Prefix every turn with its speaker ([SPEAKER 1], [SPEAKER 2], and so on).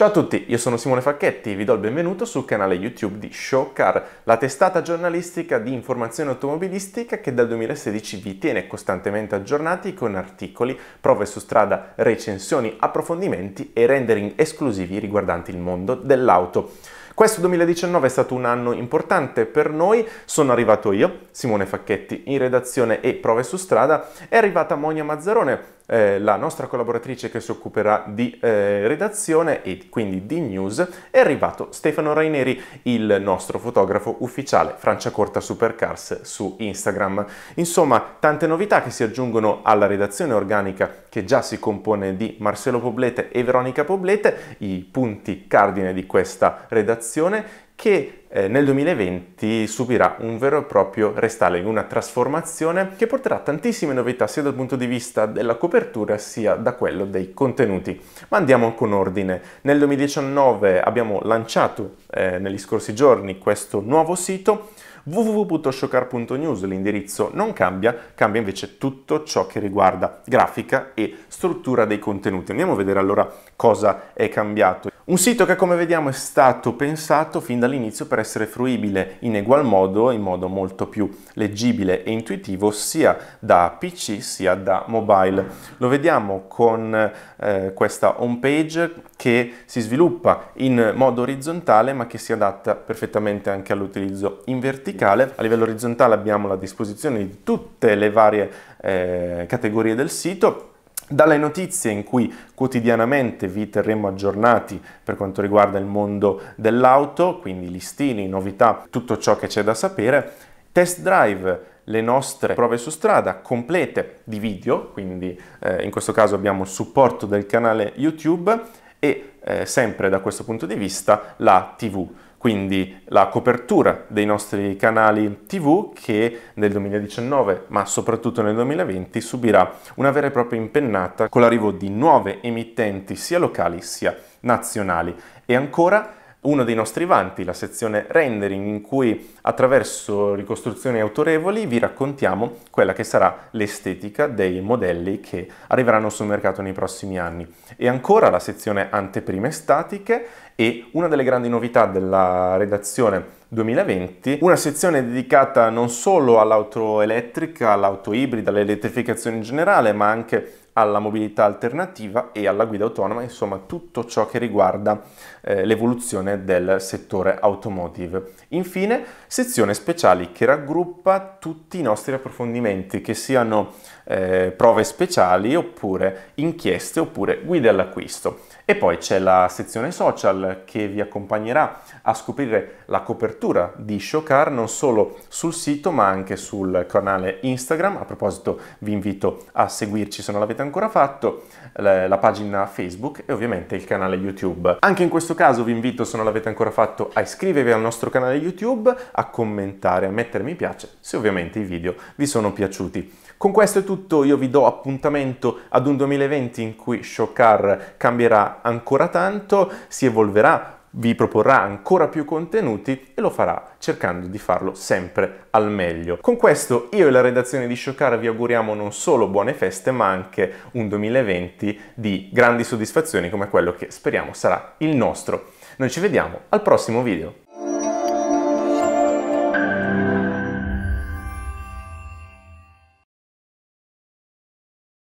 [SPEAKER 1] Ciao a tutti, io sono Simone Facchetti, e vi do il benvenuto sul canale YouTube di Showcar, la testata giornalistica di informazione automobilistica che dal 2016 vi tiene costantemente aggiornati con articoli, prove su strada, recensioni, approfondimenti e rendering esclusivi riguardanti il mondo dell'auto. Questo 2019 è stato un anno importante per noi, sono arrivato io, Simone Facchetti, in redazione e prove su strada, è arrivata Monia Mazzarone, eh, la nostra collaboratrice che si occuperà di eh, redazione e di quindi di News, è arrivato Stefano Raineri, il nostro fotografo ufficiale Francia Corta Supercars su Instagram. Insomma, tante novità che si aggiungono alla redazione organica che già si compone di Marcello Poblete e Veronica Poblete, i punti cardine di questa redazione che eh, nel 2020 subirà un vero e proprio restyling, una trasformazione che porterà tantissime novità sia dal punto di vista della copertura sia da quello dei contenuti. Ma andiamo con ordine. Nel 2019 abbiamo lanciato eh, negli scorsi giorni questo nuovo sito www.showcar.news l'indirizzo non cambia, cambia invece tutto ciò che riguarda grafica e struttura dei contenuti. Andiamo a vedere allora cosa è cambiato. Un sito che come vediamo è stato pensato fin dall'inizio per essere fruibile in egual modo, in modo molto più leggibile e intuitivo, sia da PC sia da mobile. Lo vediamo con eh, questa home page che si sviluppa in modo orizzontale ma che si adatta perfettamente anche all'utilizzo invertito verticale, a livello orizzontale abbiamo la disposizione di tutte le varie eh, categorie del sito, dalle notizie in cui quotidianamente vi terremo aggiornati per quanto riguarda il mondo dell'auto, quindi listini, novità, tutto ciò che c'è da sapere, test drive, le nostre prove su strada complete di video, quindi eh, in questo caso abbiamo il supporto del canale YouTube e eh, sempre da questo punto di vista la TV quindi la copertura dei nostri canali TV che nel 2019 ma soprattutto nel 2020 subirà una vera e propria impennata con l'arrivo di nuove emittenti sia locali sia nazionali e ancora uno dei nostri vanti, la sezione rendering, in cui attraverso ricostruzioni autorevoli vi raccontiamo quella che sarà l'estetica dei modelli che arriveranno sul mercato nei prossimi anni. E ancora la sezione anteprime statiche e una delle grandi novità della redazione 2020, una sezione dedicata non solo all'auto elettrica, all'auto ibrida, all'elettrificazione in generale, ma anche alla mobilità alternativa e alla guida autonoma, insomma tutto ciò che riguarda eh, l'evoluzione del settore automotive. Infine, sezione speciali che raggruppa tutti i nostri approfondimenti, che siano eh, prove speciali oppure inchieste oppure guide all'acquisto. E poi c'è la sezione social che vi accompagnerà a scoprire la copertura di Showcar non solo sul sito ma anche sul canale Instagram. A proposito vi invito a seguirci se non l'avete avete ancora fatto, la pagina Facebook e ovviamente il canale YouTube. Anche in questo caso vi invito, se non l'avete ancora fatto, a iscrivervi al nostro canale YouTube, a commentare, a mettere mi piace, se ovviamente i video vi sono piaciuti. Con questo è tutto, io vi do appuntamento ad un 2020 in cui Showcar cambierà ancora tanto, si evolverà vi proporrà ancora più contenuti e lo farà cercando di farlo sempre al meglio. Con questo io e la redazione di Shocar vi auguriamo non solo buone feste ma anche un 2020 di grandi soddisfazioni come quello che speriamo sarà il nostro. Noi ci vediamo al prossimo video.